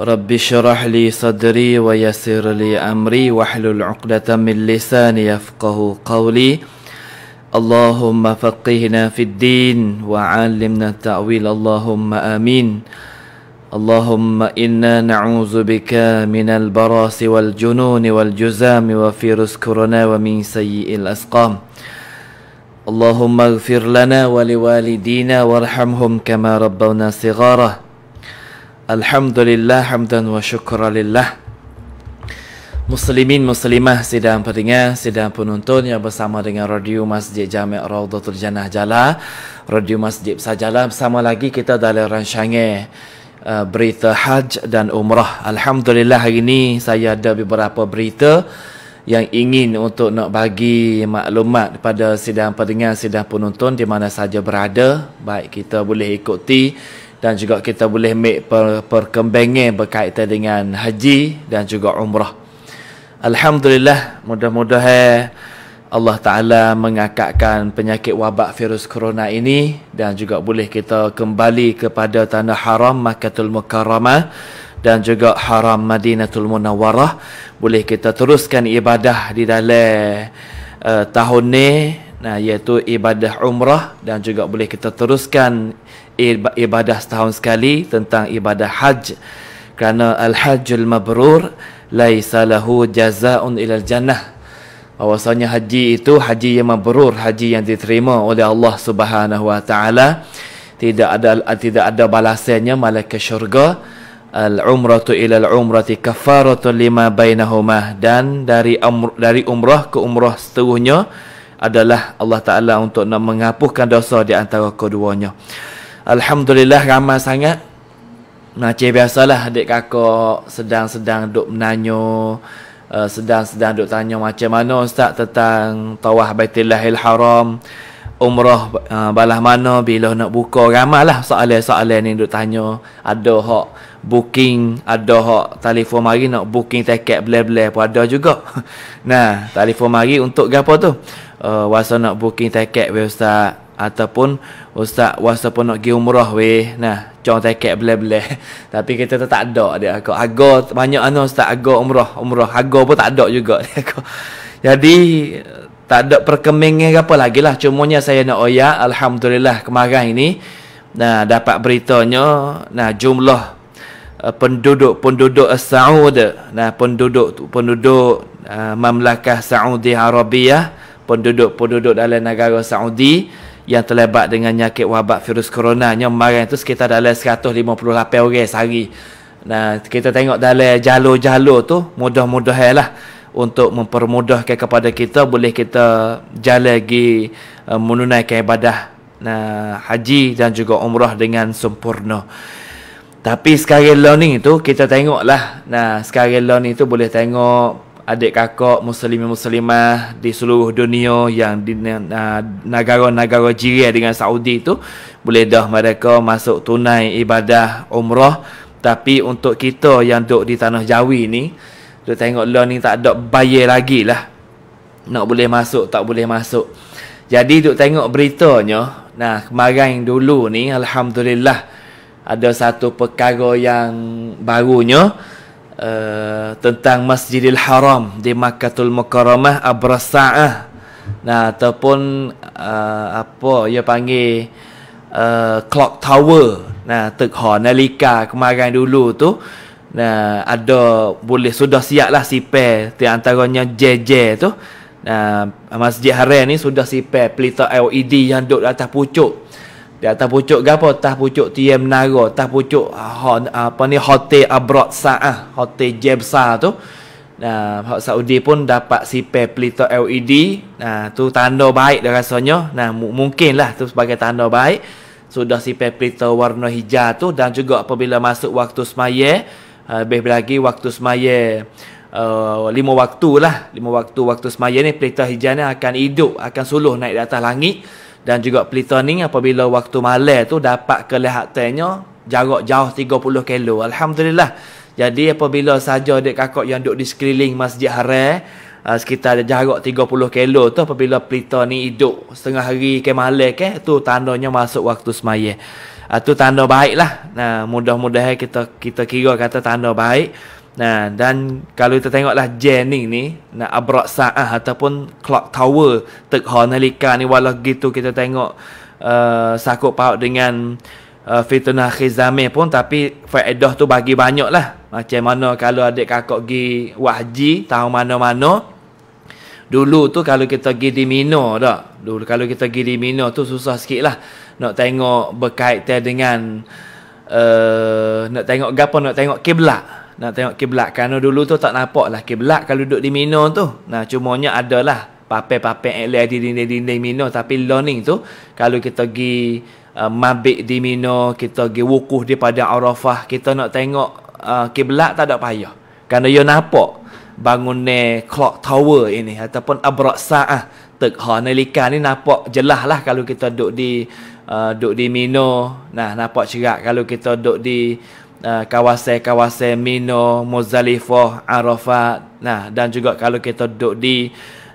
رب اشرح لي صدري ويسر لي امري واحلل عقدة من لساني يفقهوا قولي اللهم فقهنا في الدين وعلمنا التاويل اللهم امين اللهم انا نعوذ بك من البراس والجنون والجزام وفيروس كورونا ومن سيء الاسقام اللهم اغفر لنا ولوالدينا وارحمهم كما ربونا صغاره Alhamdulillah hamdan wa syukralillah Muslimin muslimah sidang pendengar sidang penonton yang bersama dengan radio Masjid Jami' Raudhatul Jannah Jala radio Masjid Sajalah bersama lagi kita dalam rancangan uh, berita haj dan umrah alhamdulillah hari ini saya ada beberapa berita yang ingin untuk nak bagi maklumat kepada sidang pendengar sidang penonton di mana saja berada baik kita boleh ikuti dan juga kita boleh make perkembangan berkaitan dengan haji dan juga umrah. Alhamdulillah, mudah-mudahan Allah Ta'ala mengakakkan penyakit wabak virus corona ini dan juga boleh kita kembali kepada tanah haram Makkatul Mukarramah dan juga haram Madinatul Munawarah. Boleh kita teruskan ibadah di dalam uh, tahun ini nah, iaitu ibadah umrah dan juga boleh kita teruskan ibadah setahun sekali tentang ibadah haj kerana al-hajjul mabrur laisa lahu jazaa'un ilal jannah bahwasanya haji itu haji yang mabrur haji yang diterima oleh Allah Subhanahu wa taala tidak ada tidak ada balasannya malaikat syurga al-umratu ilal umrati kafaratu lima bainahuma dan dari umr, dari umrah ke umrah seterusnya adalah Allah Taala untuk menghapuskan dosa di antara keduanya. Alhamdulillah ramai sangat macam biasalah adik kakak sedang-sedang duk menanyo uh, sedang-sedang duk tanya macam mana ustaz tentang tawaf Baitullahil Haram umrah uh, eh, balas mana bila nak buka ramalah soalan-soalan ni duk tanya ada hak booking ada hak telefon mari nak booking tiket bla-bla pun ada juga nah telefon mari untuk gapo tu uh, wasa nak booking tiket we ustaz ataupun ustaz wasta pun nak gi umrah weh nah cong tiket bleh-bleh tapi kita tu tak ada dia aku ago banyak anu ustaz ago umrah umrah ago pun tak ada juga aku jadi tak ada perkemengan apa lagi lah cumanya saya nak oyak alhamdulillah kemarin ini nah dapat beritanya nah jumlah uh, penduduk penduduk Saudi nah penduduk penduduk uh, mamlakah Saudi Arabia penduduk-penduduk dalam negara Saudi yang terlibat dengan nyakit wabak virus corona nya kemarin tu sekitar dalam 158 orang sehari. Nah, kita tengok dalam jalur-jalur tu mudah mudah lah untuk mempermudahkan kepada kita boleh kita jalan lagi uh, eh, menunaikan ibadah nah haji dan juga umrah dengan sempurna. Tapi sekarang learning tu kita tengoklah. Nah, sekarang learning tu boleh tengok adik kakak muslimin muslimah di seluruh dunia yang di negara-negara uh, jiran dengan Saudi itu boleh dah mereka masuk tunai ibadah umrah tapi untuk kita yang duduk di tanah Jawi ni tu tengok lah ni tak ada bayar lagi lah nak boleh masuk tak boleh masuk jadi duk tengok beritanya nah kemarin dulu ni alhamdulillah ada satu perkara yang barunya Eh, tentang Masjidil Haram di Makkahul Mukarramah Abrasaah. Nah ataupun uh, apa ia panggil uh, clock tower. Nah tek ha nalika kemarin dulu tu nah ada boleh sudah siap siaplah sipir di antaranya JJ tu. Nah Masjid Haram ni sudah sipir pelita LED yang duduk atas pucuk di atas pucuk ke apa tah pucuk tiem menara tah pucuk uh, ah, ho, ah, apa ni hotel abroad saah ah, hotel jebsa tu nah uh, Saudi pun dapat si Peplito LED nah tu tanda baik dah rasanya nah m- mungkinlah tu sebagai tanda baik sudah si Peplito warna hijau tu dan juga apabila masuk waktu semaya lebih lagi waktu semaya uh, lima waktu lah lima waktu waktu semaya ni pelita hijau ni akan hidup akan suluh naik di atas langit dan juga pelita ni apabila waktu malam tu dapat kelihatannya jarak jauh 30 kilo alhamdulillah jadi apabila saja adik kakak yang duduk di sekeliling masjid haram ah, sekitar jarak 30 kilo tu apabila pelita ni hidup setengah hari ke malam ke tu tandanya masuk waktu semaya itu ah, tanda baiklah. nah, mudah-mudahan kita kita kira kata tanda baik Nah, dan kalau kita tengoklah Jenny ni, nak abrak saat ataupun clock tower Teg Hornelika ni, walau gitu kita tengok uh, sakut paut dengan uh, eh, Fitunah Khizame pun, tapi faedah tu bagi banyak lah. Macam mana kalau adik kakak gi wahji, tahu mana-mana. Dulu tu kalau kita gi di Mino tak? Dulu kalau kita gi di Mino tu susah sikit lah. Nak tengok berkaitan dengan... Uh, nak tengok gapo nak tengok kiblat nak tengok kiblat kerana dulu tu tak nampak lah kiblat kalau duduk di Mino tu nah cumanya adalah papel-papel yang ada di dinding-dinding Mino tapi learning tu kalau kita pergi uh, mabik di Mino kita pergi wukuh di pada Arafah kita nak tengok uh, kiblat tak ada payah kerana dia nampak bangun ni clock tower ini ataupun abrak sa'ah tek ha nelika ni nampak jelas lah kalau kita duduk di uh, duduk di Mino nah nampak cerak kalau kita duduk di kawasan-kawasan ah, Mino, Muzdalifah, Arafat. Nah, dan juga kalau kita duduk di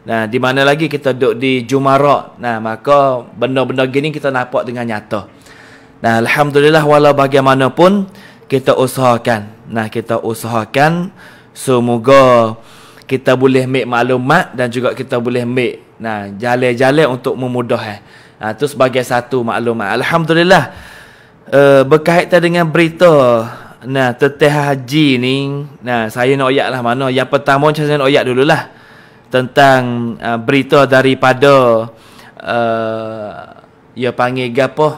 nah di mana lagi kita duduk di Jumarak. Nah, maka benda-benda gini kita nampak dengan nyata. Nah, alhamdulillah wala bagaimanapun kita usahakan. Nah, kita usahakan semoga kita boleh make maklumat dan juga kita boleh make nah jalan-jalan untuk memudahkan. Nah, itu sebagai satu maklumat. Alhamdulillah uh, eh, berkaitan dengan berita nah tetih haji ni nah saya nak oiaklah mana yang pertama saya nak oiak dululah tentang uh, berita daripada uh, ya panggil gapo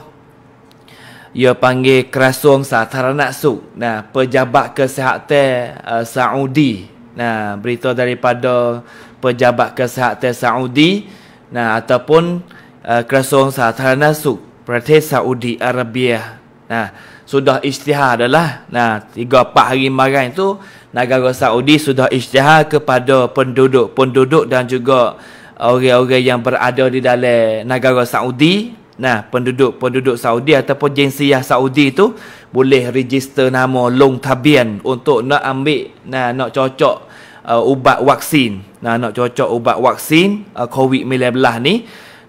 ya panggil kerasung sasarana suk nah pejabat kesihatan uh, Saudi nah berita daripada pejabat kesihatan Saudi nah ataupun uh, kerasung sasarana suk Perhati Saudi Arabia Nah, sudah isytihar adalah nah tiga 4 hari marang tu negara Saudi sudah isytihar kepada penduduk-penduduk dan juga orang-orang yang berada di dalam negara Saudi. Nah, penduduk-penduduk Saudi ataupun jenisiah Saudi tu boleh register nama long tabian untuk nak ambil nah nak cocok uh, ubat vaksin. Nah, nak cocok ubat vaksin uh, COVID-19 ni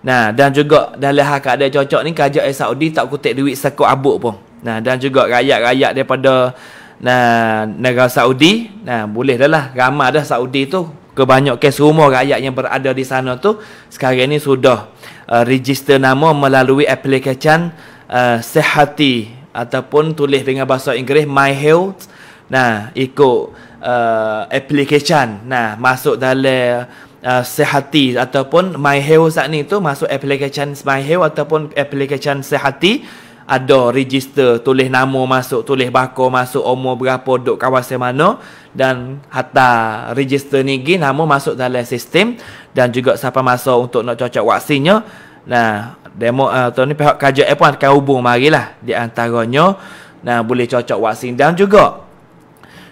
Nah, dan juga dalam hal keadaan cocok ni kajak Arab Saudi tak kutip duit sekok abuk pun. Nah, dan juga rakyat-rakyat daripada nah negara Saudi, nah boleh dah lah ramai dah Saudi tu kebanyak kes rumah rakyat yang berada di sana tu sekarang ni sudah uh, register nama melalui aplikasian uh, sehati ataupun tulis dengan bahasa Inggeris My Health. Nah, ikut uh, aplikasian. Nah, masuk dalam uh, sehati ataupun my health saat ni tu masuk application my health ataupun application sehati ada register tulis nama masuk tulis bakar masuk umur berapa duduk kawasan mana dan hatta register ni gi nama masuk dalam sistem dan juga siapa masuk untuk nak cocok vaksinnya nah demo atau uh, ni pihak KJL pun akan hubung marilah di antaranya nah boleh cocok vaksin dan juga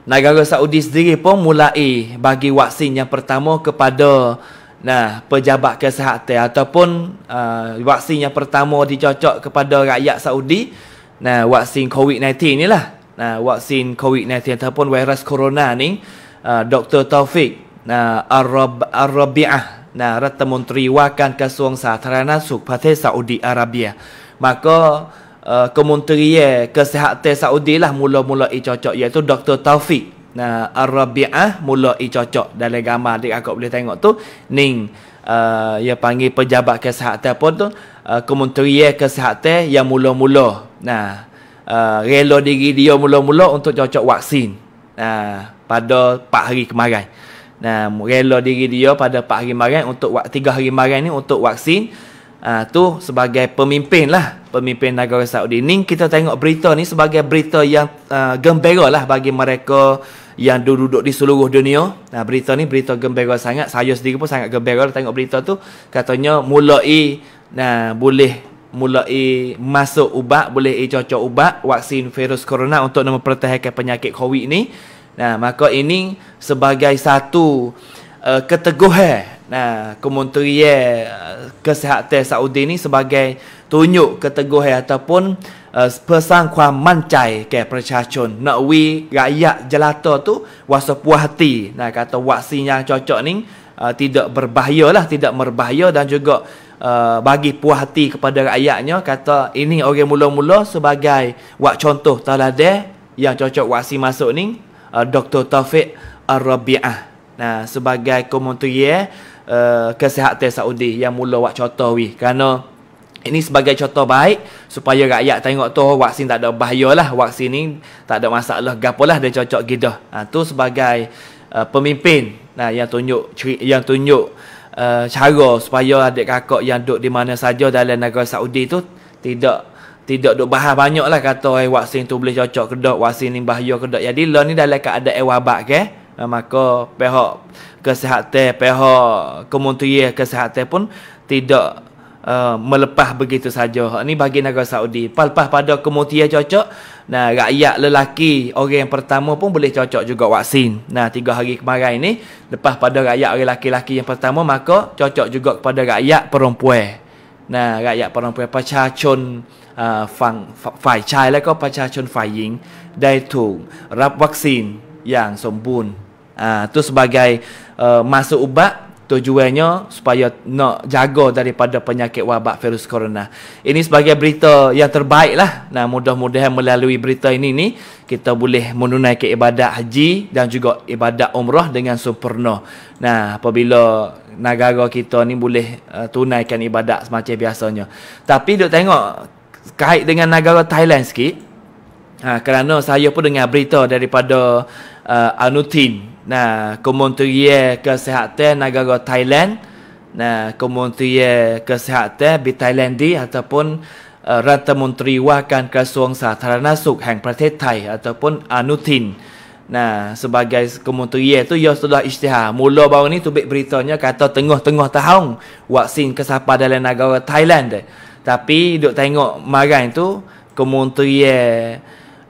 negara Saudi sendiri pun mulai bagi vaksin yang pertama kepada nah pejabat kesihatan ataupun uh, vaksin yang pertama dicocok kepada rakyat Saudi nah vaksin COVID-19 inilah nah vaksin COVID-19 ataupun virus corona ni uh, Dr Taufik nah Arab-Arabiah nah Rata Menteri Wakan Kesuang Saharana Sukhpate Saudi Arabia maka uh, Kementerian Kesihatan Saudi lah mula-mula cocok iaitu Dr. Taufik uh, Ar-Rabi'ah mula cocok dalam gambar dia aku boleh tengok tu ning uh, ia ya panggil pejabat kesihatan pun tu uh, Kementerian Kesihatan yang mula-mula nah uh, rela diri dia mula-mula untuk cocok vaksin nah pada Pak hari kemarin nah rela diri dia pada Pak hari kemarin untuk 3 hari kemarin ni untuk vaksin uh, tu sebagai pemimpin lah pemimpin negara Saudi ni kita tengok berita ni sebagai berita yang uh, gembira lah bagi mereka yang duduk di seluruh dunia nah, berita ni berita gembira sangat saya sendiri pun sangat gembira lah tengok berita tu katanya mulai nah, boleh mulai masuk ubat boleh cocok ubat vaksin virus corona untuk mempertahankan penyakit covid ni nah maka ini sebagai satu uh, keteguhan Kementerian uh, Kesihatan Saudi ni sebagai tunjuk keteguhan ataupun uh, eh, pesan kuat mancai ke percacun nak wi rakyat jelata tu wasa puas hati nah kata vaksin yang cocok ni uh, tidak berbahaya lah tidak berbahaya dan juga uh, bagi puas hati kepada rakyatnya kata ini orang mula-mula sebagai wak contoh taladeh yang cocok vaksin masuk ni uh, Dr. Taufik Ar-Rabi'ah nah sebagai komuniti uh, eh, kesihatan Saudi yang mula buat contoh we kerana ini sebagai contoh baik supaya rakyat tengok tu oh, vaksin tak ada bahaya lah vaksin ni tak ada masalah gapolah dia cocok gitu ha, tu sebagai uh, pemimpin nah yang tunjuk yang tunjuk uh, cara supaya adik kakak yang duduk di mana saja dalam negara Saudi tu tidak tidak duk bahas banyak lah kata eh, vaksin tu boleh cocok ke tak, vaksin ni bahaya ke Jadi lah ni dalam keadaan wabak ke. Okay? Eh, maka pihak kesihatan pihak kementerian kesihatan pun tidak uh, melepas begitu saja ini bagi negara Saudi lepas pada kemutia cocok nah rakyat lelaki orang yang pertama pun boleh cocok juga vaksin nah tiga hari kemarin ini lepas pada rakyat orang lelaki-lelaki yang pertama maka cocok juga kepada rakyat perempuan nah rakyat perempuan pacacun uh, eh, fang fai chai lah ko pacacun fai ying dai tu rap vaksin yang sempurna itu ah, uh, sebagai uh, eh, masuk ubat tujuannya supaya nak jaga daripada penyakit wabak virus corona. Ini sebagai berita yang terbaik lah. Nah, mudah-mudahan melalui berita ini ni kita boleh menunaikan ibadat haji dan juga ibadat umrah dengan sempurna. Nah, apabila negara kita ni boleh uh, tunaikan ibadat semacam biasanya. Tapi duk tengok kait dengan negara Thailand sikit. Ha, kerana saya pun dengar berita daripada uh, Anutin, nah Kementerian Kesihatan Negara Thailand, nah Kementerian Kesihatan di Thailand di ataupun uh, Rata Menteri Wakan Kesuang Satarana Suk Hang Pratih Thai ataupun Anutin. Nah, sebagai kementerian tu ia sudah isytihar. Mula baru ni tu beritanya kata tengah-tengah tahun vaksin kesapa dalam negara Thailand. Tapi duk tengok marang tu kementerian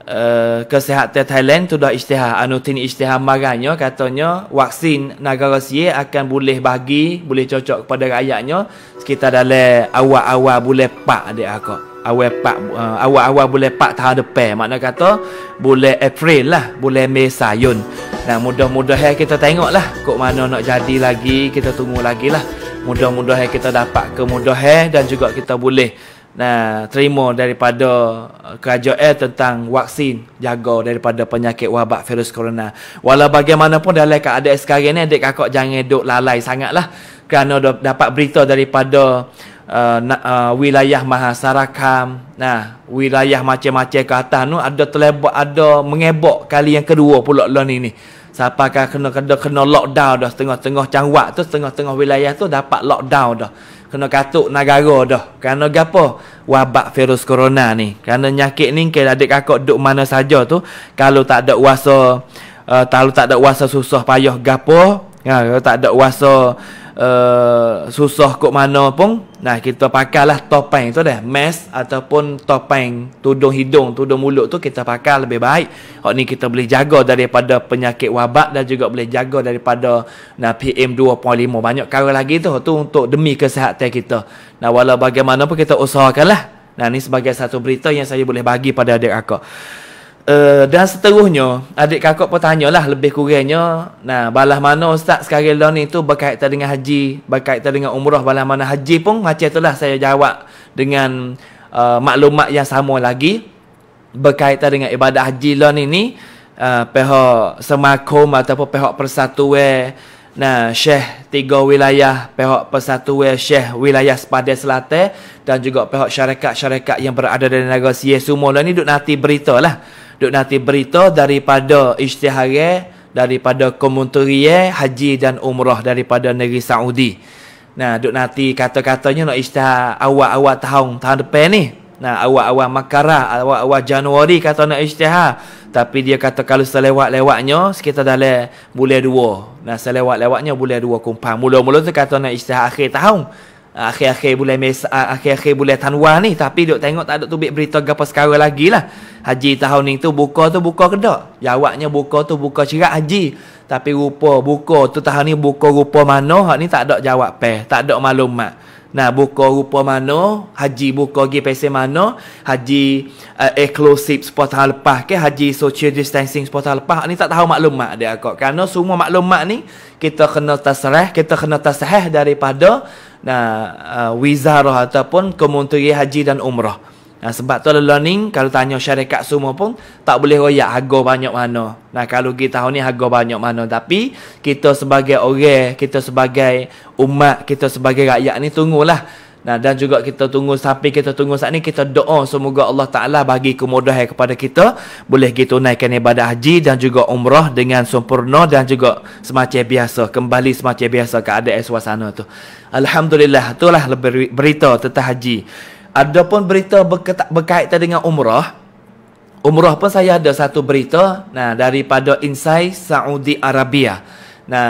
Eh, Kesehatan Thailand sudah isytihar anu tin isytihar maranya katanya vaksin negara sie akan boleh bagi boleh cocok kepada rakyatnya sekitar dalam awal-awal boleh pak dia aku awal pak uh, awal-awal boleh pak tahun depan makna kata boleh April lah boleh Mei Sayun nah mudah-mudahan kita tengok lah, kok mana nak jadi lagi kita tunggu lagi lah mudah-mudahan kita dapat kemudahan dan juga kita boleh Nah terima daripada uh, kerajaan tentang vaksin jaga daripada penyakit wabak virus corona. Walau bagaimanapun dalam keadaan sekarang ni adik kakak jangan duk lalai sangatlah kerana dapat berita daripada uh, uh, wilayah Mahasarakam nah wilayah macam-macam ke atas tu ada terlebat ada mengebok kali yang kedua pula lon lah ini sampai kena kena kena lockdown dah setengah-setengah cawak tu setengah-setengah wilayah tu dapat lockdown dah kena katuk negara dah. Kerana gapo, Wabak virus corona ni. Kerana nyakit ni ke adik kakak duk mana saja tu. Kalau tak ada kuasa, uh, kalau tak ada kuasa susah payah gapo, ya, kalau tak ada kuasa Eh, susah kok mana pun nah kita pakailah topeng tu dah mask ataupun topeng tudung hidung tudung mulut tu kita pakai lebih baik hak ni kita boleh jaga daripada penyakit wabak dan juga boleh jaga daripada nah PM 2.5 banyak kali lagi tu tu untuk demi kesihatan kita nah walau bagaimanapun kita usahakanlah nah ni sebagai satu berita yang saya boleh bagi pada adik akak Uh, dan seterusnya, adik kakak pun tanyalah lebih kurangnya, nah balah mana ustaz sekarang lah ni tu berkaitan dengan haji, berkaitan dengan umrah balah mana haji pun macam itulah saya jawab dengan uh, maklumat yang sama lagi berkaitan dengan ibadat haji lah ni ni uh, pihak semakum ataupun pihak persatuan Nah, Syekh tiga wilayah pihak persatuan Syekh wilayah Sepadan Selatan dan juga pihak syarikat-syarikat yang berada di negara Sia semua lah ni duk nanti berita lah. Duk nanti berita daripada Ishtihare, daripada Komunturiye, Haji dan Umrah daripada negeri Saudi. Nah, duk nanti kata-katanya nak Ishtihar awal-awal tahun, tahun depan ni. Nah, awal-awal Makara, awal-awal Januari kata nak Ishtihar. Tapi dia kata kalau selewat-lewatnya, sekitar dalam boleh dua. Nah, selewat-lewatnya boleh dua kumpang. Mula-mula tu kata nak Ishtihar akhir tahun akhir-akhir bulan Mes, akhir-akhir bulan tanwa ni tapi duk tengok tak ada tubik berita gapo sekarang lagi lah haji tahun ni tu buka tu buka kedok jawabnya buka tu buka cerak haji tapi rupa buka tu tahun ni buka rupa mana hak ni tak ada jawab pe tak ada maklumat Nah, buka rupa mana, haji buka pergi pesen mana, haji uh, exclusive sport tahun lepas ke, haji social distancing sport tahun lepas, ni tak tahu maklumat dia kot. Kerana semua maklumat ni, kita kena terserah, kita kena terserah daripada nah, uh, wizarah ataupun kementerian haji dan umrah. Nah, sebab tu learning kalau tanya syarikat semua pun tak boleh royak harga banyak mana. Nah kalau kita tahu ni harga banyak mana tapi kita sebagai orang, kita sebagai umat, kita sebagai rakyat ni tunggulah. Nah dan juga kita tunggu sampai kita tunggu saat ni kita doa semoga Allah Taala bagi kemudahan kepada kita boleh kita naikkan ibadah haji dan juga umrah dengan sempurna dan juga semacam biasa kembali semacam biasa keadaan suasana tu. Alhamdulillah itulah berita tentang haji ada pun berita berkaitan dengan umrah. Umrah pun saya ada satu berita nah daripada Insai Saudi Arabia. Nah,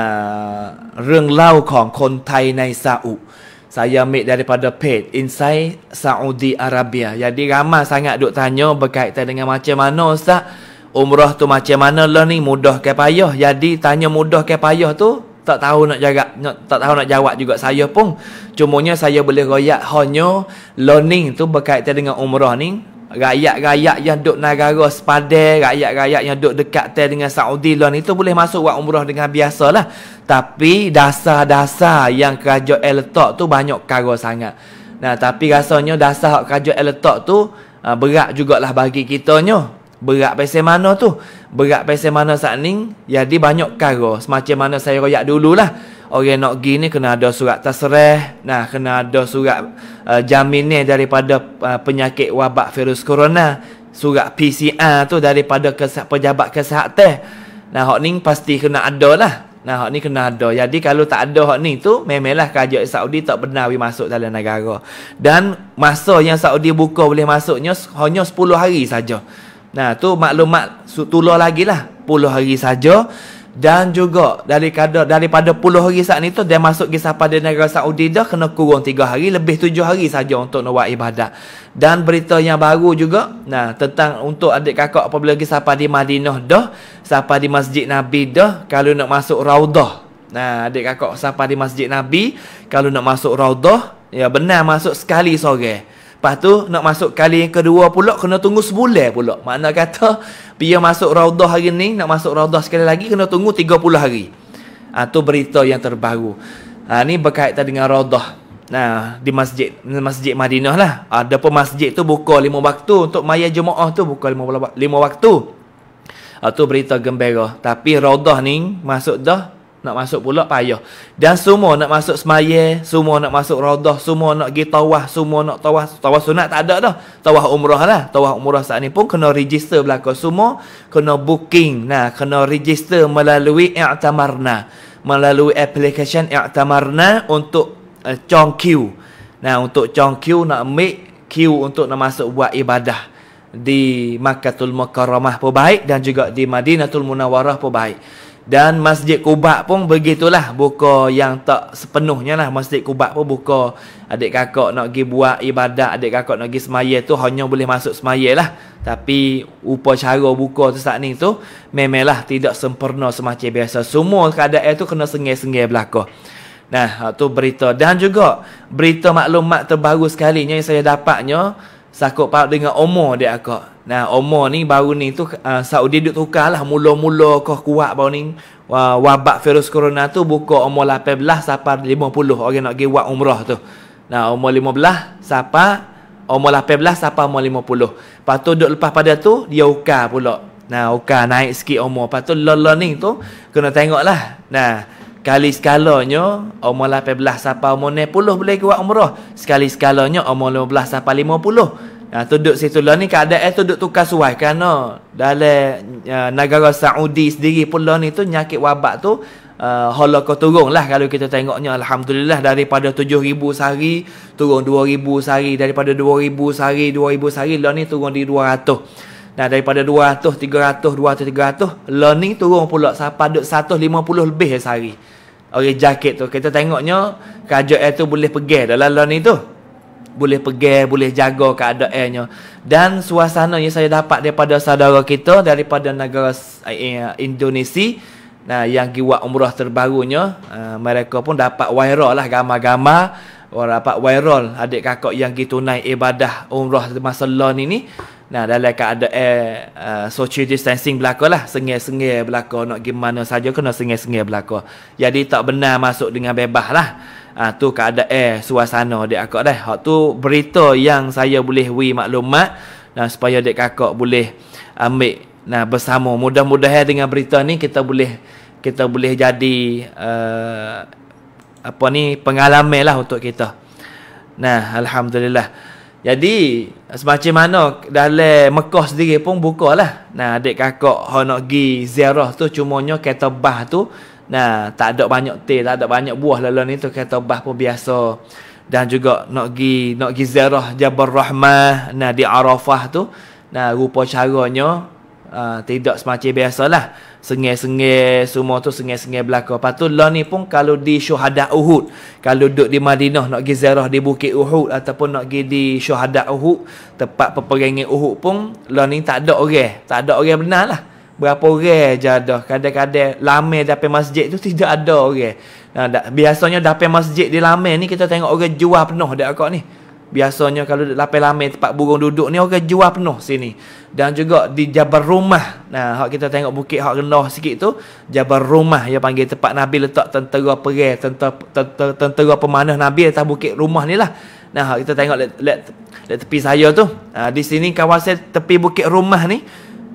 reng lau kong kon Thai nai Sa'u. Saya ambil daripada page Insai Saudi Arabia. Jadi ramai sangat duk tanya berkaitan dengan macam mana Ustaz? Umrah tu macam mana lah ni? Mudah ke payah? Jadi tanya mudah ke payah tu, tak tahu nak jawab tak tahu nak jawab juga saya pun cumanya saya boleh royak hanya learning tu berkaitan dengan umrah ni rakyat-rakyat yang duduk negara sepada rakyat-rakyat yang duduk dekat dengan Saudi lah itu boleh masuk buat umrah dengan biasa lah tapi dasar-dasar yang kerajaan letak tu banyak kara sangat nah tapi rasanya dasar kerajaan letak tu ah, berat jugalah bagi kita kitanya Berat pasal mana tu? Berat pasal mana saat ni? Jadi banyak karo. Semacam mana saya royak dululah. Orang nak pergi ni kena ada surat tasreh. Nah, kena ada surat uh, eh, jamin ni daripada uh, penyakit wabak virus corona. Surat PCR tu daripada kes pejabat kesehatan. Nah, hak ni pasti kena ada lah. Nah, hak ni kena ada. Jadi kalau tak ada hak ni tu, memanglah kerajaan Saudi tak benar we masuk dalam negara. Dan masa yang Saudi buka boleh masuknya hanya 10 hari saja. Nah, tu maklumat tulah lagi lah. Puluh hari saja dan juga dari daripada daripada puluh hari saat ni tu dia masuk ke siapa di negara Saudi dah kena kurung tiga hari lebih tujuh hari saja untuk nawait buat ibadat dan berita yang baru juga nah tentang untuk adik kakak apabila lagi siapa di Madinah dah siapa di Masjid Nabi dah kalau nak masuk Raudah nah adik kakak siapa di Masjid Nabi kalau nak masuk Raudah ya benar masuk sekali sore okay? Lepas tu nak masuk kali yang kedua pula kena tunggu sebulan pula. Makna kata dia masuk raudah hari ni nak masuk raudah sekali lagi kena tunggu 30 hari. Ah tu berita yang terbaru. Ha, ni berkaitan dengan raudah. Nah, ha, di masjid masjid Madinah lah. Ada ha, pun masjid tu buka lima waktu untuk maya jemaah tu buka lima, lima waktu. Ha, tu berita gembira. Tapi raudah ni masuk dah nak masuk pula payah dan semua nak masuk semaya semua nak masuk radah semua nak pergi tawah semua nak tawah tawah sunat tak ada dah tawah umrah lah tawah umrah saat ni pun kena register belaka semua kena booking nah kena register melalui i'tamarna melalui application i'tamarna untuk uh, chong queue nah untuk chong queue nak make queue untuk nak masuk buat ibadah di Makkatul Mukarramah pun baik dan juga di Madinatul Munawarah pun baik. Dan Masjid Kubat pun begitulah buka yang tak sepenuhnya lah. Masjid Kubat pun buka adik kakak nak pergi buat ibadat, adik kakak nak pergi semaya tu hanya boleh masuk semaya lah. Tapi upacara buka tu saat ni tu lah tidak sempurna semacam biasa. Semua keadaan tu kena sengih-sengih belakang. Nah, tu berita. Dan juga berita maklumat terbaru sekalinya yang saya dapatnya sakut paut dengan umur dia kakak. Nah, Omar ni baru ni tu uh, Saudi duk tukar lah Mula-mula kau kuat baru ni uh, Wabak virus corona tu buka umur 18 sampai 50 Orang nak pergi buat umrah tu Nah, umur 15 sampai Umur 18 sampai umur 50 Lepas tu duk lepas pada tu Dia uka pula Nah, uka naik sikit umur Lepas tu lola tu Kena tengok lah Nah, Kali skalanya umur 18 sampai umur 90 boleh buat umrah. Sekali skalanya umur 15 sampai 50 Ha, tu situ lah ni keadaan eh, tu duduk tukar suai kerana dalam uh, negara Saudi sendiri pula ni tu nyakit wabak tu uh, eh, holoko turun lah kalau kita tengoknya Alhamdulillah daripada 7,000 sehari turun 2,000 sehari daripada 2,000 sehari 2,000 sehari lah ni turun di 200 Nah daripada 200, 300, 200, 300 Learning turun pula sampai duduk 150 lebih sehari Orang jaket tu Kita tengoknya Kajak itu boleh pergi dalam learning tu boleh pegang, boleh jaga keadaannya. Dan suasana yang saya dapat daripada saudara kita daripada negara eh, eh, Indonesia nah yang giwa umrah terbarunya uh, mereka pun dapat viral lah gama-gama orang dapat viral adik kakak yang gitu naik ibadah umrah masa lon ini Nah, dalam keadaan uh, social distancing berlaku lah. Sengih-sengih berlaku. Nak pergi mana saja kena sengih-sengih berlaku. Jadi tak benar masuk dengan bebas lah. Ha, tu keadaan suasana dek kakak dah. Hak tu berita yang saya boleh wi maklumat. Nah, supaya dek kakak boleh ambil nah, bersama. Mudah-mudahan dengan berita ni kita boleh kita boleh jadi uh, apa ni pengalaman lah untuk kita. Nah, Alhamdulillah. Alhamdulillah. Jadi semacam mana dalam Mekah sendiri pun buka lah. Nah adik kakak nak pergi ziarah tu cumanya kereta bah tu. Nah tak ada banyak teh, tak ada banyak buah lalu ni tu kereta bah pun biasa. Dan juga nak pergi, nak pergi ziarah Jabal Rahmah nah, di Arafah tu. Nah rupa caranya uh, tidak semacam biasa lah sengih-sengih semua tu sengih-sengih belaka. Lepas tu lah ni pun kalau di syuhadat Uhud. Kalau duduk di Madinah nak pergi zerah di Bukit Uhud ataupun nak pergi di syuhadat Uhud. Tempat peperangan Uhud pun lah ni tak ada orang. Tak ada orang benar lah. Berapa orang je ada. Kadang-kadang lama dapet masjid tu tidak ada orang. Nah, biasanya dapet masjid di lama ni kita tengok orang jual penuh dekat kau ni. Biasanya kalau lapai lamai tempat burung duduk ni orang jual penuh sini. Dan juga di Jabar Rumah. Nah, hak kita tengok bukit hak rendah sikit tu, Jabar Rumah yang panggil tempat Nabi letak tentera perang, tentera tentera pemanah Nabi atas bukit rumah ni lah. Nah, kita tengok let, let, let tepi saya tu. Nah, di sini kawasan tepi bukit rumah ni.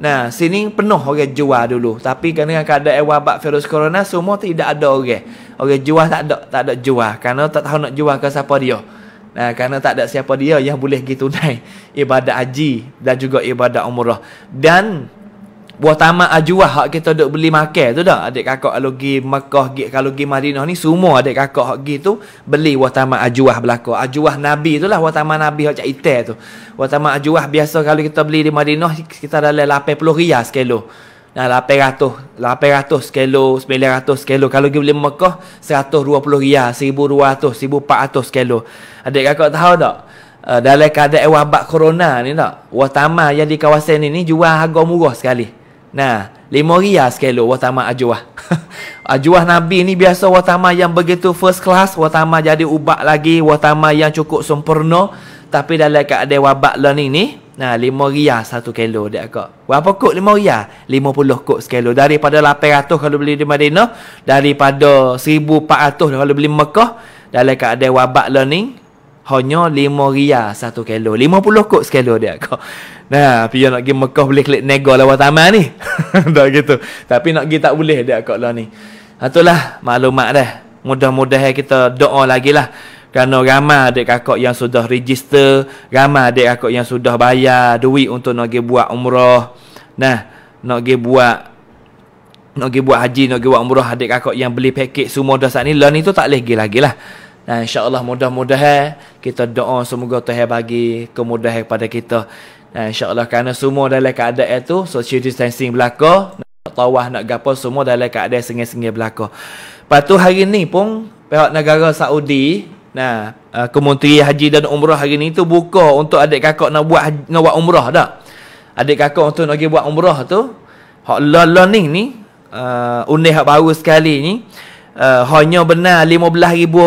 Nah, sini penuh orang jual dulu. Tapi kerana keadaan wabak virus corona, semua tidak ada orang. Orang jual tak ada, tak ada jual. Kerana tak tahu nak jual ke siapa dia. Nah, kerana tak ada siapa dia yang boleh pergi tunai ibadat haji dan juga ibadat umrah. Dan buah tamak ajuah hak kita duk beli makan tu dah. Adik kakak kalau pergi Mekah, gi, kalau pergi Madinah ni semua adik kakak hak pergi tu beli buah tamak ajuah belaka. Ajuah Nabi tu lah buah tamat Nabi hak cak tu. Buah tamak ajuah biasa kalau kita beli di Madinah kita dalam 80 riyal sekilo. 800 kilo, 900 kilo. Kalau pergi beli Mekah, 120 riyal, 1200, 1400 kilo. Adik kakak tahu tak? Uh, dalam keadaan wabak corona ni tak? Watama yang di kawasan ini ni jual harga murah sekali. Nah, lima riyal sekilo watama ajuah. ajuah Nabi ni biasa watama yang begitu first class, watama jadi ubak lagi, watama yang cukup sempurna. Tapi dalam keadaan wabak learning ni, ni Nah, lima ria satu kilo dia agak. Berapa kot lima ria? Lima puluh kot sekilo. Daripada lapan ratus kalau beli di Madinah. Daripada seribu empat ratus kalau beli Mekah. Dalam keadaan wabak learning. Hanya lima ria satu kilo. Lima puluh kot sekilo dia agak. Nah, pia nak pergi Mekah boleh klik nego lawa taman ni. tak gitu. Tapi nak pergi tak boleh dia agak lah ni. Itulah maklumat dah. Mudah-mudahan kita doa lagi lah. Kerana ramai adik kakak yang sudah register, ramai adik kakak yang sudah bayar duit untuk nak pergi buat umrah. Nah, nak pergi buat nak pergi buat haji, nak pergi buat umrah adik kakak yang beli paket semua dah saat ni, lah ni tu tak boleh pergi lagi lah. Nah, insyaAllah mudah-mudahan eh, kita doa semoga Tuhan bagi kemudahan kepada kita. Nah, insya Allah kerana semua dalam keadaan itu, social distancing belakang, nak tawah, nak gapa semua dalam keadaan sengih-sengih belakang. Lepas hari ni pun, pihak negara Saudi, Nah, uh, Kementerian Haji dan Umrah hari ni tu buka untuk adik kakak nak buat nak buat umrah dak? Adik kakak untuk nak pergi buat umrah tu. Hak lala ni ni uh, unik hak baru sekali ni. Uh, hanya benar ribu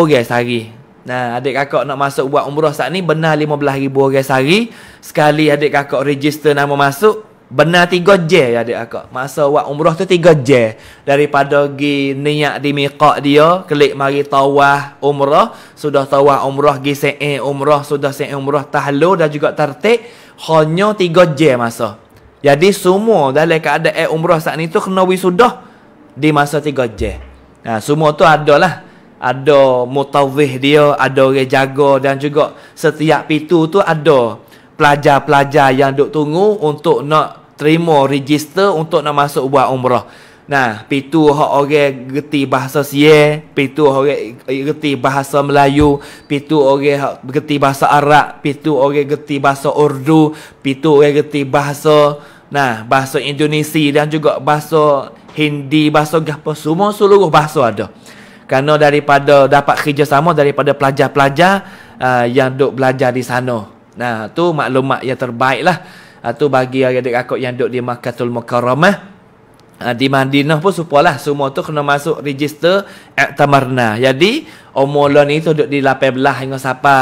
orang sehari. Nah, adik kakak nak masuk buat umrah saat ni benar ribu orang sehari. Sekali adik kakak register nama masuk, benar tiga je ya, adik aku. Masa buat umrah tu tiga je. Daripada gi niat di miqat dia, klik mari tawah umrah, sudah tawah umrah gi se'i umrah, sudah se'i umrah tahlu dan juga tertik, hanya tiga je masa. Jadi semua dalam keadaan eh, umrah saat ni tu kena wisudah di masa tiga je. Nah, semua tu adalah ada mutawih dia, ada orang jaga dan juga setiap pintu tu ada pelajar-pelajar yang duk tunggu untuk nak terima register untuk nak masuk buat umrah. Nah, pitu hak orang geti bahasa Sia, pitu orang geti bahasa Melayu, pitu orang hak geti bahasa Arab, pitu orang geti bahasa Urdu, pitu orang geti bahasa nah, bahasa Indonesia dan juga bahasa Hindi, bahasa gapo semua seluruh bahasa ada. Karena daripada dapat kerjasama daripada pelajar-pelajar uh, yang dok belajar di sana. Nah, tu maklumat yang terbaiklah. lah atau ah, bagi adik akak yang duduk di Makkatul Mukarramah ah, di Madinah pun supalah semua tu kena masuk register iktamarna. Jadi omolon itu duduk di 18 hingga siapa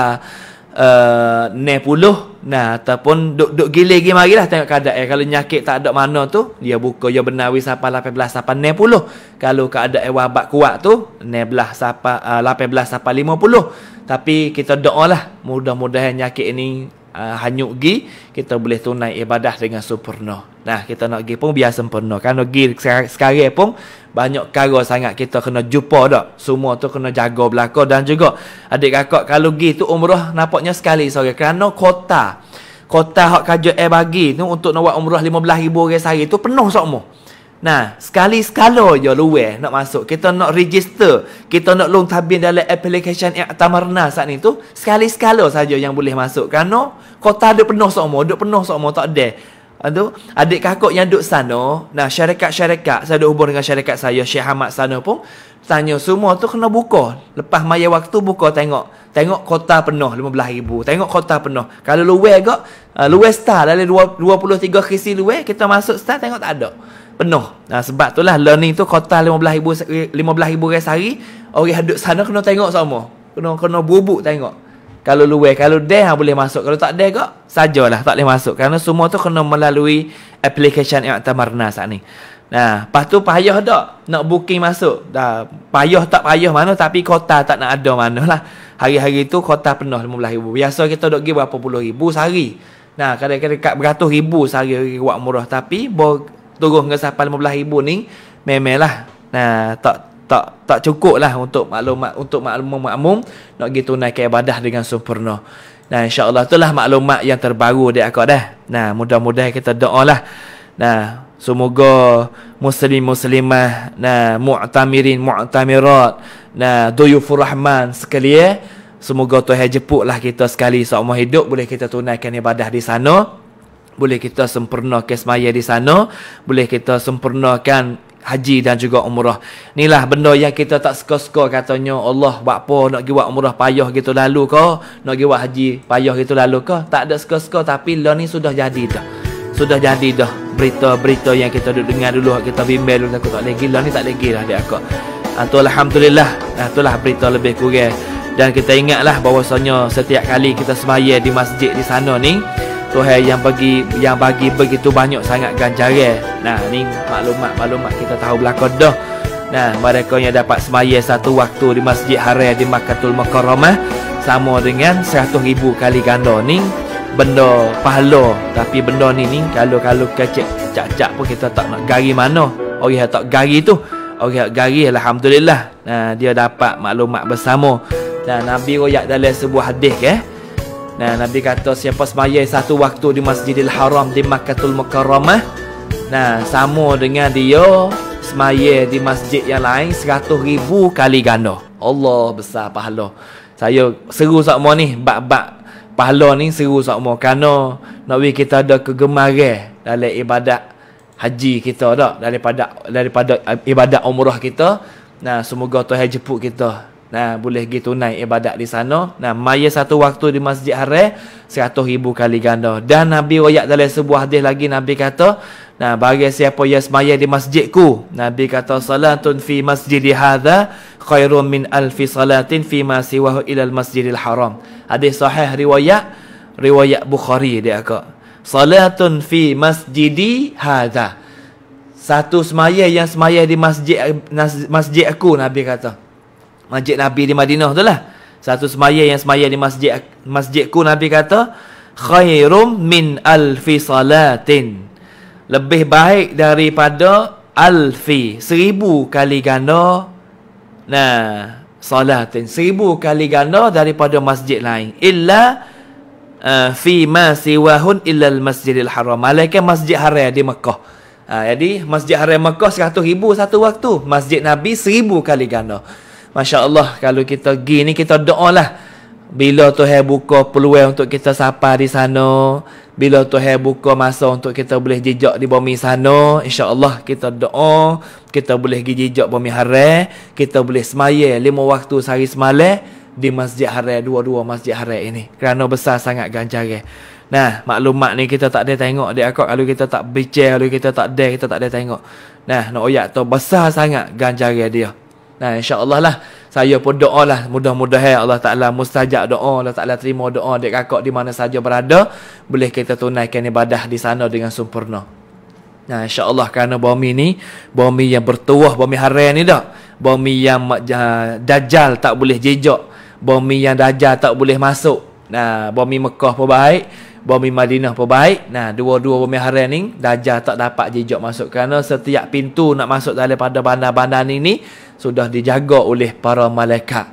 uh, puluh. Nah ataupun duk duk gile gile mari lah tengok keadaan eh, kalau nyakit tak ada mana tu dia buka dia benawi siapa 18 siapa puluh. Kalau keadaan eh, wabak kuat tu 19 siapa uh, ah, 18 siapa lima puluh. Tapi kita doa lah mudah-mudahan nyakit ini Ah, hanyut gi kita boleh tunai ibadah dengan sempurna nah kita nak gi pun biar sempurna kan nak gi sekarang pun banyak kara sangat kita kena jumpa dah semua tu kena jaga belaka dan juga adik kakak kalau gi tu umrah nampaknya sekali sore kerana kota kota hak kajut air bagi tu untuk nak buat umrah 15000 orang sehari tu penuh semua Nah, sekali sekala je luar nak masuk. Kita nak register. Kita nak long tabin dalam application yang tamarna saat ni tu. Sekali sekala saja yang boleh masuk. Kerana kota ada penuh semua. Duk penuh semua tak ada. Aduh, adik kakak yang duk sana. Nah, syarikat-syarikat. Saya duk hubung dengan syarikat saya. Syekh Hamad sana pun. Tanya semua tu kena buka. Lepas maya waktu buka tengok. Tengok kota penuh 15,000. Tengok kota penuh. Kalau luar kot. Uh, eh, luar star. Dari 23 kisi luar. Kita masuk star tengok tak ada penuh. Ha, sebab tu lah learning tu kota 15,000 15,000 orang sehari. Orang hidup sana kena tengok semua, Kena kena bubuk tengok. Kalau luar, kalau deh ha, boleh masuk. Kalau tak deh kok, sajalah tak boleh masuk. Kerana semua tu kena melalui application yang tamarna saat ni. Nah, lepas tu payah tak nak booking masuk. Dah payah tak payah mana tapi kota tak nak ada mana lah. Hari-hari tu kota penuh 15,000. Biasa kita dok pergi berapa puluh ribu sehari. Nah, kadang-kadang dekat beratus ribu sehari buat murah tapi turun ke sampai RM15,000 ni lah. nah tak tak tak cukup lah untuk maklumat untuk maklumat makmum nak pergi tunaikan ibadah dengan sempurna nah insyaallah itulah maklumat yang terbaru dia aku dah nah mudah mudah kita doa lah nah semoga muslim muslimah nah mu'tamirin mu'tamirat nah duyufur rahman sekalian Semoga Tuhan lah kita sekali seumur hidup boleh kita tunaikan ibadah di sana boleh kita sempurnakan semaya di sana boleh kita sempurnakan haji dan juga umrah inilah benda yang kita tak suka-suka katanya Allah buat apa nak pergi buat umrah payah gitu lalu ke nak pergi buat haji payah gitu lalu ke tak ada suka-suka tapi lah ni sudah jadi dah sudah jadi dah berita-berita yang kita duduk dengar dulu kita bimbel dulu aku tak lagi lah ni tak lagi lah dia aku atau ah, Alhamdulillah ah, itulah berita lebih kurang dan kita ingatlah bahawasanya setiap kali kita sembahyang di masjid di sana ni Tuhan yang bagi yang bagi begitu banyak sangat ganjaran. Nah, ni maklumat-maklumat kita tahu belaka dah. Nah, mereka yang dapat sembahyang satu waktu di Masjid Haram di Makkatul Mukarramah sama dengan 100,000 kali ganda ni benda pahala tapi benda ni ni kalau-kalau kecil cacak pun kita tak nak gari mana orang yang tak gari tu orang yang gari alhamdulillah nah dia dapat maklumat bersama dan nah, nabi royak dalam sebuah hadis eh ya? Nah, Nabi kata siapa sembahyang satu waktu di Masjidil Haram di Makkahul Mukarramah, nah sama dengan dia sembahyang di masjid yang lain 100,000 kali ganda. Allah besar pahala. Saya seru sama ni bab-bab pahala ni seru sama kerana Nabi kita ada kegemaran dalam ibadat haji kita dak daripada daripada ibadat umrah kita. Nah, semoga Tuhan jemput kita Nah, boleh pergi tunai ibadat di sana. Nah, maya satu waktu di Masjid Haram, seratus ribu kali ganda. Dan Nabi Wayak dalam sebuah hadis lagi, Nabi kata, Nah, bagi siapa yang semaya di masjidku, Nabi kata, Salatun fi masjidi hadha, khairun min alfi salatin fi ma ilal masjidil haram. Hadis sahih riwayat, riwayat Bukhari dia kak. Salatun fi masjidi hadha. Satu semaya yang semaya di masjid masjid aku, Nabi kata. Masjid Nabi di Madinah tu lah Satu semaya yang semaya di masjid masjidku Nabi kata Khairum min alfi salatin Lebih baik daripada alfi Seribu kali ganda Nah Salatin Seribu kali ganda daripada masjid lain Illa eh, Fi ma siwahun illa masjidil haram Malaikan masjid haram di Mekah Ha, jadi masjid Haram Mekah 100 ribu satu waktu. Masjid Nabi 1000 kali ganda. Masya Allah kalau kita pergi ni kita doa lah Bila tu Tuhan buka peluang untuk kita sapa di sana Bila tu Tuhan buka masa untuk kita boleh jejak di bumi sana Insya Allah kita doa Kita boleh pergi jejak bumi haram Kita boleh semaya lima waktu sehari semalam Di masjid haram dua-dua masjid haram ini Kerana besar sangat ganjaran Nah, maklumat ni kita tak ada tengok dia akak kalau kita tak bicar, kalau kita tak ada, kita tak ada tengok. Nah, nak oyak tu besar sangat ganjaran dia. Nah, insyaAllah lah. Saya pun doa lah. mudah mudah ya Allah Ta'ala mustajab doa. Allah Ta'ala terima doa adik kakak di mana saja berada. Boleh kita tunaikan ibadah di sana dengan sempurna. Nah, insyaAllah kerana bumi ni, bumi yang bertuah, bumi hari ni dah. Bumi yang uh, dajal tak boleh jejak. Bumi yang dajal tak boleh masuk. Nah, bumi Mekah pun baik. Bumi Madinah pun baik. Nah, dua-dua Bumi Haram ni, Dajjal tak dapat jejak masuk. Kerana setiap pintu nak masuk dalam pada bandar-bandar ni, ni, sudah dijaga oleh para malaikat.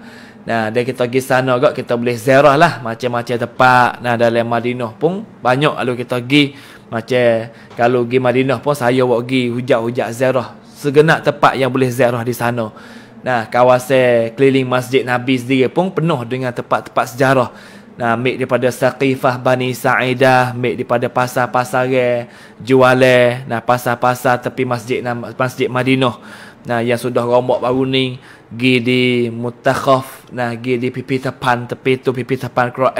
Nah, dan kita pergi sana juga, kita boleh ziarah lah. Macam-macam tempat. Nah, dalam Madinah pun, banyak kalau kita pergi. Macam, kalau pergi Madinah pun, saya buat pergi hujak-hujak ziarah. Segenap tempat yang boleh ziarah di sana. Nah, kawasan keliling Masjid Nabi sendiri pun penuh dengan tempat-tempat sejarah. Nah, mik daripada Saqifah Bani Sa'idah, mik daripada pasar-pasar jualan, nah pasar-pasar tepi masjid nama Masjid Madinah. Nah, yang sudah rombok baru ni gi di Mutakhaf, nah gi di pipi tepan tepi tu pipi tepan Quran.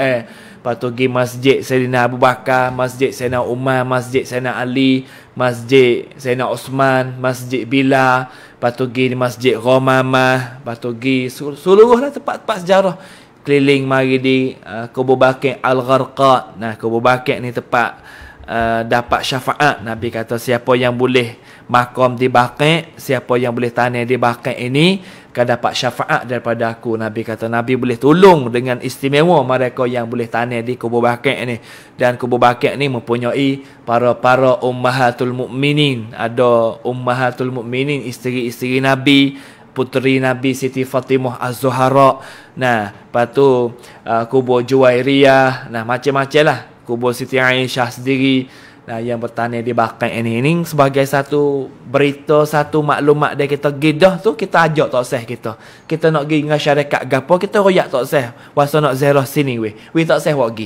Lepas tu pergi masjid Sayyidina Abu Bakar, masjid Sayyidina Umar, masjid Sayyidina Ali, masjid Sayyidina Osman, masjid Bila. Lepas tu pergi di masjid Romamah. Lepas tu pergi seluruh tempat-tempat sejarah keliling mari di uh, kubur bakit Al-Gharqat. Nah, kubur bakit ni tepat uh, dapat syafaat. Nabi kata siapa yang boleh makam di bakit, siapa yang boleh tanya di bakit ini, akan dapat syafaat daripada aku. Nabi kata, Nabi boleh tolong dengan istimewa mereka yang boleh tanya di kubur bakit ini. Dan kubur bakit ini mempunyai para-para ummahatul mu'minin. Ada ummahatul mu'minin, isteri-isteri Nabi, puteri Nabi Siti Fatimah Az-Zuhara. Nah, lepas tu uh, kubur Juwairiyah. Nah, macam-macam lah. Kubur Siti Aisyah sendiri. Nah, yang bertanya di bakat ini. Ini sebagai satu berita, satu maklumat dia kita gedah tu, kita ajak tak seh kita. Kita nak pergi dengan syarikat gapo kita royak tak seh. Wasa nak zerah sini weh. Weh tak seh wak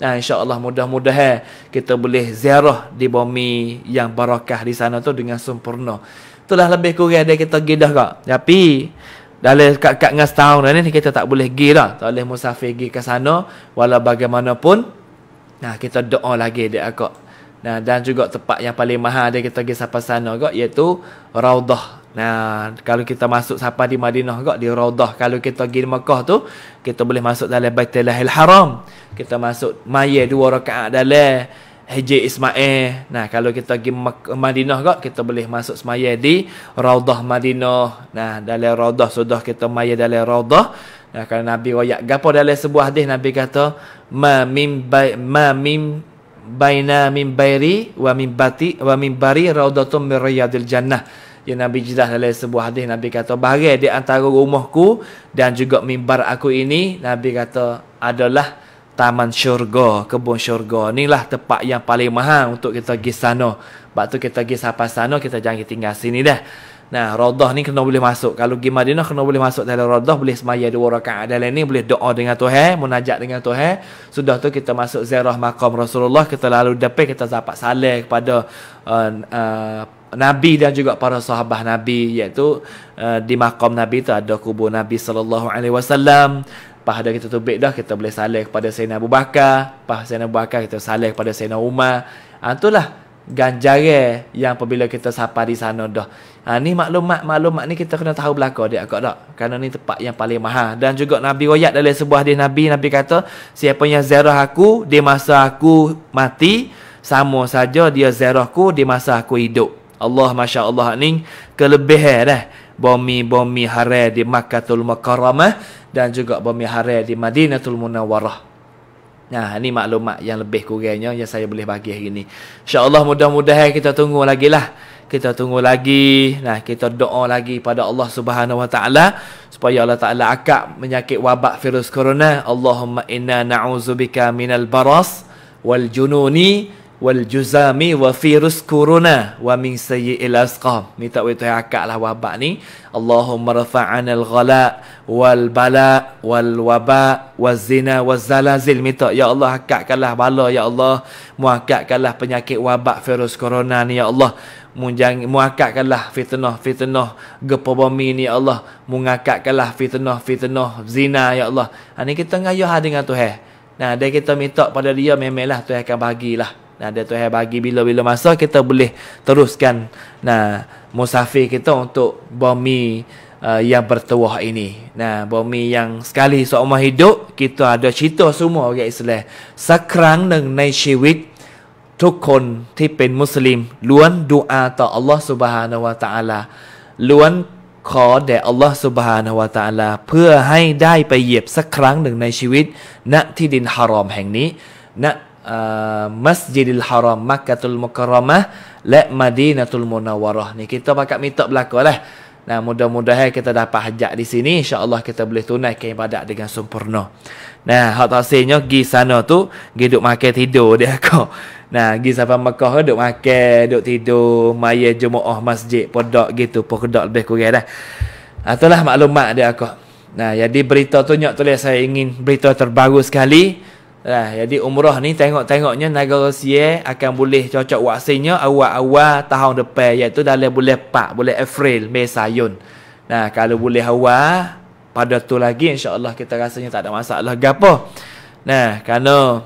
Nah, InsyaAllah mudah-mudahan eh. kita boleh zerah di bumi yang barakah di sana tu dengan sempurna itulah lebih kurang dia kita pergi dah kak. Tapi, dalam kat-kat dengan setahun ni, kita tak boleh pergi dah. Tak boleh musafir pergi ke sana. Walau bagaimanapun, nah kita doa lagi dia kak. Nah, dan juga tempat yang paling mahal dia kita pergi sampai sana kak, iaitu Raudah. Nah, kalau kita masuk sampai di Madinah kak, di Raudah. Kalau kita pergi di Mekah tu, kita boleh masuk dalam Baitullahil Haram. Kita masuk Mayer dua rakaat dalam Haji Ismail. Nah, kalau kita pergi Madinah kot, kita boleh masuk semaya di Raudah Madinah. Nah, dalam Raudah sudah kita maya dalam Raudah. Nah, kalau Nabi royak gapo dalam sebuah hadis Nabi kata, "Ma mim bay, ma mim baina min bayri wa min bati wa min bari raudatun min riyadil jannah." Ya Nabi jelas dalam sebuah hadis Nabi kata, "Bahagian di antara rumahku dan juga mimbar aku ini," Nabi kata, "adalah taman syurga, kebun syurga. Inilah tempat yang paling mahal untuk kita pergi sana. Sebab tu kita pergi sampai sana, kita jangan tinggal sini dah. Nah, radah ni kena boleh masuk. Kalau pergi Madinah, kena boleh masuk dalam radah. Boleh semaya dua rakaat dalam ni. Boleh doa dengan Tuhan, munajat dengan Tuhan. Sudah tu kita masuk ziarah makam Rasulullah. Kita lalu depan, kita dapat salih kepada uh, uh, Nabi dan juga para sahabat Nabi. Iaitu uh, di makam Nabi tu ada kubur Nabi Sallallahu Alaihi Wasallam. Lepas ada kita tobat dah Kita boleh salih kepada Sayyidina Abu Bakar Lepas Sayyidina Abu Bakar Kita salih kepada Sayyidina Umar ha, Itulah ganjaran yang apabila kita sapa di sana dah. Ha, ni maklumat maklumat ni kita kena tahu belakang dia kok tak? Karena ni tempat yang paling mahal dan juga Nabi royak dalam sebuah dia Nabi Nabi kata siapa yang zarah aku di masa aku mati sama saja dia aku di masa aku hidup. Allah masya-Allah ni kelebihan eh, dah. Bomi-bomi hara di Makkahul Mukarramah dan juga bermihara di Madinatul Munawwarah. Nah, ini maklumat yang lebih kurangnya yang saya boleh bagi hari ini. InsyaAllah mudah-mudahan kita tunggu lagi lah. Kita tunggu lagi. Nah, kita doa lagi pada Allah Subhanahu Wa Taala supaya Allah Taala akak menyakit wabak virus corona. Allahumma inna na'uzubika minal baras wal jununi wal juzami wa virus corona wa min sayyi'il asqam ni tak boleh tuai akak lah wabak ni Allahumma rafa'ana al-ghala wal bala wal waba waz zina waz zalazil minta ya Allah akakkanlah bala ya Allah muakakkanlah penyakit wabak virus corona ni ya Allah munjang muakakkanlah fitnah fitnah gepo bumi ni ya Allah mengakakkanlah fitnah fitnah zina ya Allah ani ha, kita ngayuh lah dengan tuhan nah dan kita minta pada dia memanglah tuhan akan bagilah Nah, dia Tuhan bagi bila-bila masa kita boleh teruskan nah musafir kita untuk bumi uh, yang bertuah ini. Nah, bumi yang sekali seumur hidup kita ada cerita semua orang Islam. Sekarang dan ในชีวิตทุกคนที่เป็นมุสลิมล้วนดูอาต่ออัลลอฮ์ سبحانه และ تعالى ล้วนขอแด่อัลลอฮ์ سبحانه และ تعالى เพื่อให้ได้ไปเหยียบสักครั้งหนึ่งในชีวิตณที่ดินฮารอมแห่งนี้ณ Uh, Masjidil Haram Makkatul Mukarramah le Madinatul Munawarah ni kita pakat mitok berlaku nah mudah-mudahan kita dapat hajat di sini insyaAllah kita boleh tunaikan ibadat dengan sempurna nah hak tahsinya pergi sana tu pergi duduk makan tidur dia aku nah pergi sampai Mekah duduk makan duduk tidur maya jemaah masjid podok gitu podok lebih kurang dah ah, itulah maklumat dia aku nah jadi berita tu nyok tulis saya ingin berita terbaru sekali lah, jadi umrah ni tengok-tengoknya negara Sia akan boleh cocok vaksinnya awal-awal tahun depan iaitu dalam bulan 4, bulan April, Mei, Sayun. Nah, kalau boleh awal pada tu lagi insya-Allah kita rasanya tak ada masalah gapo. Nah, kerana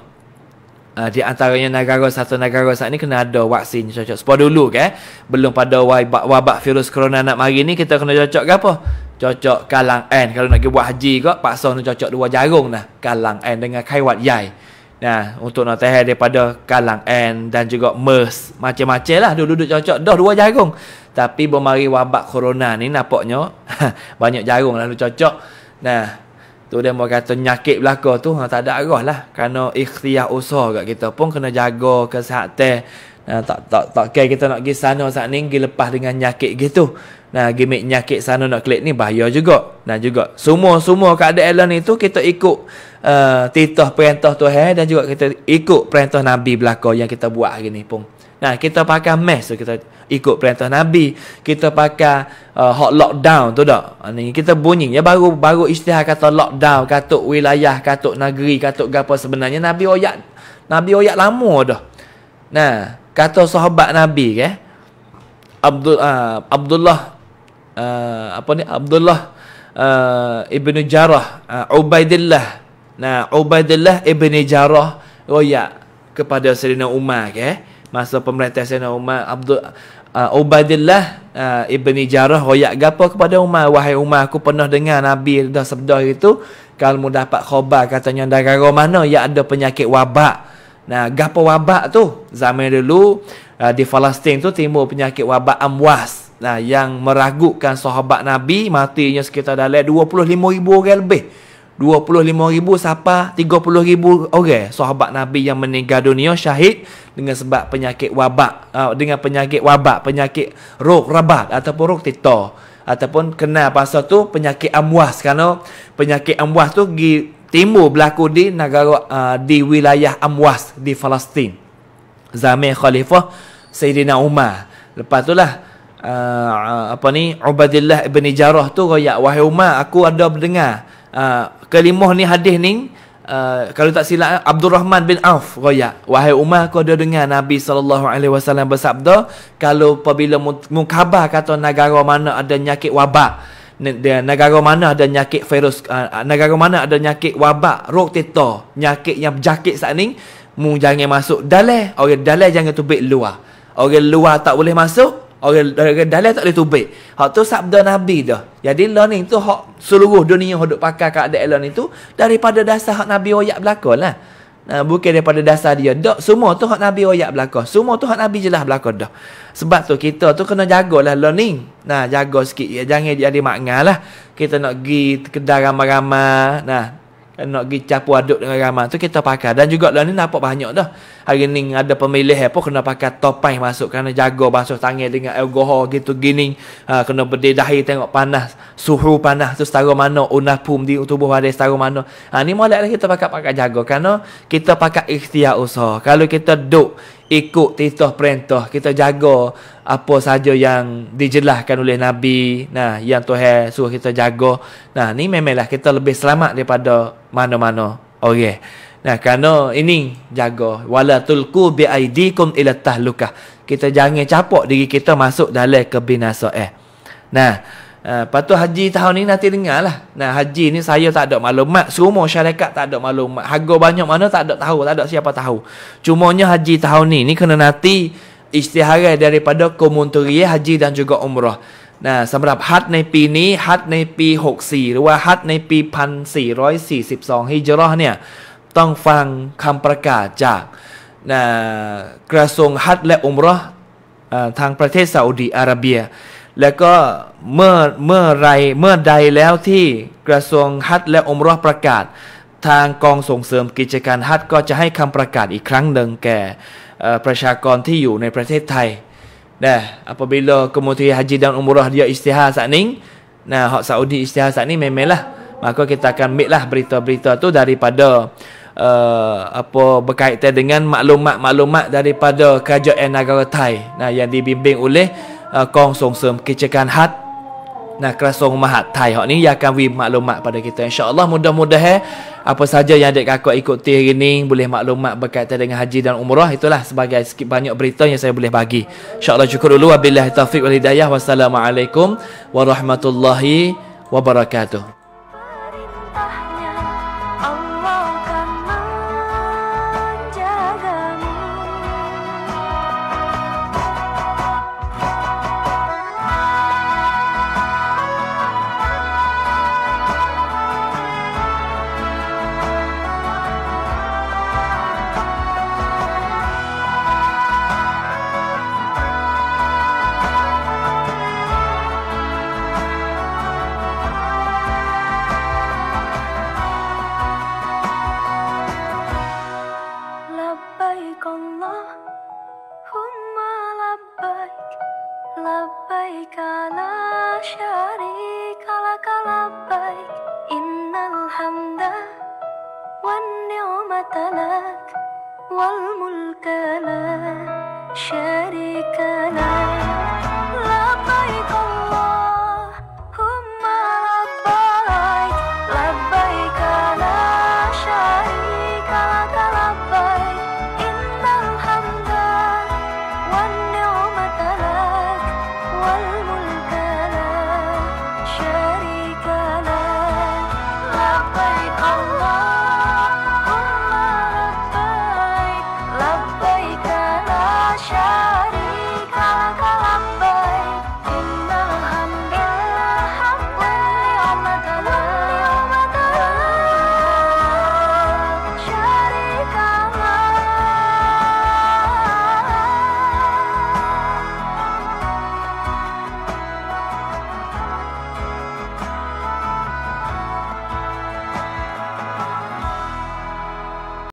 uh, di antaranya negara satu negara saat ni kena ada vaksin cocok. Sebab dulu ke, eh? belum pada wabak, wabak virus corona nak mari ni kita kena cocok gapo cocok kalang N kalau nak buat haji ke paksa nak cocok dua jarung lah kalang N dengan kaiwat yai nah untuk nak tahan daripada kalang N dan juga MERS macam-macam lah duduk-duduk cocok dah dua jarung tapi bermari wabak corona ni nampaknya banyak jarung lah cocok nah tu dia mau kata nyakit belaka tu ha, tak ada arah lah kerana ikhtiar usaha kat kita pun kena jaga kesehatan Nah, tak tak tak care kita nak pergi sana saat ni pergi lepas dengan nyakit gitu. Nah, gimik nyakit sana nak klik ni bahaya juga. Nah, juga semua-semua keadaan Allah ni tu kita ikut uh, titah perintah Tuhan dan juga kita ikut perintah Nabi belaka yang kita buat hari ni pun. Nah, kita pakai mask so kita ikut perintah Nabi. Kita pakai uh, hot lockdown tu dak. Ah, ni kita bunyi ya baru baru istilah kata lockdown katuk wilayah, katuk negeri, katuk gapo sebenarnya Nabi oyak Nabi oyak lama dah. Nah, kata sahabat Nabi ke eh? Abdul uh, Abdullah uh, apa ni Abdullah uh, ah, Ibnu Jarrah uh, Ubaidillah nah Ubaidillah Ibnu Jarrah royak kepada Serina Umar ke eh? masa pemerintah Serina Umar Abdul uh, Ubaidillah uh, Ibnu Jarrah royak gapo kepada Umar wahai Umar aku pernah dengar Nabi dah sabda itu kalau mu dapat khabar katanya negara mana yang ada penyakit wabak Nah, gapo wabak tu zaman dulu uh, di Palestin tu timbul penyakit wabak amwas. Nah, yang meragukan sahabat Nabi matinya sekitar dalam 25,000 orang lebih. 25,000 siapa 30,000 orang sahabat Nabi yang meninggal dunia syahid dengan sebab penyakit wabak uh, dengan penyakit wabak penyakit roh rabat ataupun roh titor ataupun kena pasal tu penyakit amwas kerana penyakit amwas tu Timur berlaku di negara uh, di wilayah Amwas di Palestin zaman khalifah Sayyidina Umar lepas itulah uh, apa ni Ubadillah ibn Jarrah tu royak wahai Umar aku ada mendengar uh, kelimah ni hadis ni uh, kalau tak silap Abdul Rahman bin Auf royak wahai Umar aku ada dengar Nabi sallallahu alaihi wasallam bersabda kalau apabila mukhabar kata negara mana ada nyakit wabak dia negara mana ada nyakit virus uh, negara mana ada nyakit wabak rok tito nyakit yang jakit saat ni mu jangan masuk dalai orang dalai jangan tubik luar orang luar tak boleh masuk orang, orang dalai tak boleh tubik hak tu sabda nabi dah jadi lah ni tu hak seluruh dunia hok duk pakai keadaan lah ni tu daripada dasar hak nabi oyak belakalah lah Nah bukan daripada dasar dia. Dok semua tu hak Nabi royak belaka. Semua tu hak Nabi jelas belaka dah. Sebab tu kita tu kena jagalah learning. Nah, jaga sikit. Jangan jadi lah Kita nak pergi kedai ramai-ramai. Nah, Kan nak pergi campur aduk dengan ramai tu kita pakai dan juga dah ni nampak banyak dah hari ni ada pemilih eh, pun kena pakai topeng masuk kerana jaga basuh tangan dengan alkohol gitu gini ha, kena berdedahi tengok panas suhu panas tu setara mana unapum di tubuh ada setara mana ha, ni malak kita pakai pakai jaga kerana kita pakai ikhtiar usaha kalau kita duduk ikut titah perintah kita jaga apa saja yang dijelaskan oleh nabi nah yang tuhan suruh kita jaga nah ni memanglah kita lebih selamat daripada mana-mana okey nah kerana ini jaga wala tulku bi aidikum ila tahlukah kita jangan capok diri kita masuk dalam kebinasaan eh. nah Eh, patut haji tahun ni nanti dengar lah. Nah, haji ni saya tak ada maklumat. Semua syarikat tak ada maklumat. Harga banyak mana tak ada tahu. Tak ada siapa tahu. Cumanya haji tahun ni. Ni kena nanti istihara daripada kementerian haji dan juga umrah. Nah, sebab had ni pi ni, had ni pi 64, atau had ni pi 1442 hijrah ni, ah. tong fang kam praka jak. Nah, kerasung had le umrah uh, eh, tang prates Saudi Arabia. แล้วก็เมื่อเมื่อไรเมื่อใดแล้วที่กระทรวงฮัตและอมรอประกาศ ทางกองส่งเสริมกิจการฮัตก็จะให้คำประกาศอีกครั้งหนึ่งแก่ประชากรที่อยู่ในประเทศไทยนะ apabila kemudian haji dan umrah dia istihar saat ni nah hak Saudi istihar saat ni memanglah maka kita akan ambil lah berita-berita tu daripada uh, apa berkaitan dengan maklumat-maklumat daripada kerajaan negara Thai nah yang dibimbing oleh กองส่งเสริมกิจการฮัตนะกระทรวงมหาดไทยเฮานี้อยากการวิมาลุมาพอดีกันอินชาอัลลอฮ์มุดมุดเฮ eh, eh, apa saja yang adik kakak ikuti hari ini boleh maklumat berkaitan dengan haji dan umrah itulah sebagai sikit banyak berita yang saya boleh bagi insyaallah cukup dulu wabillahi taufik wal wassalamualaikum warahmatullahi wabarakatuh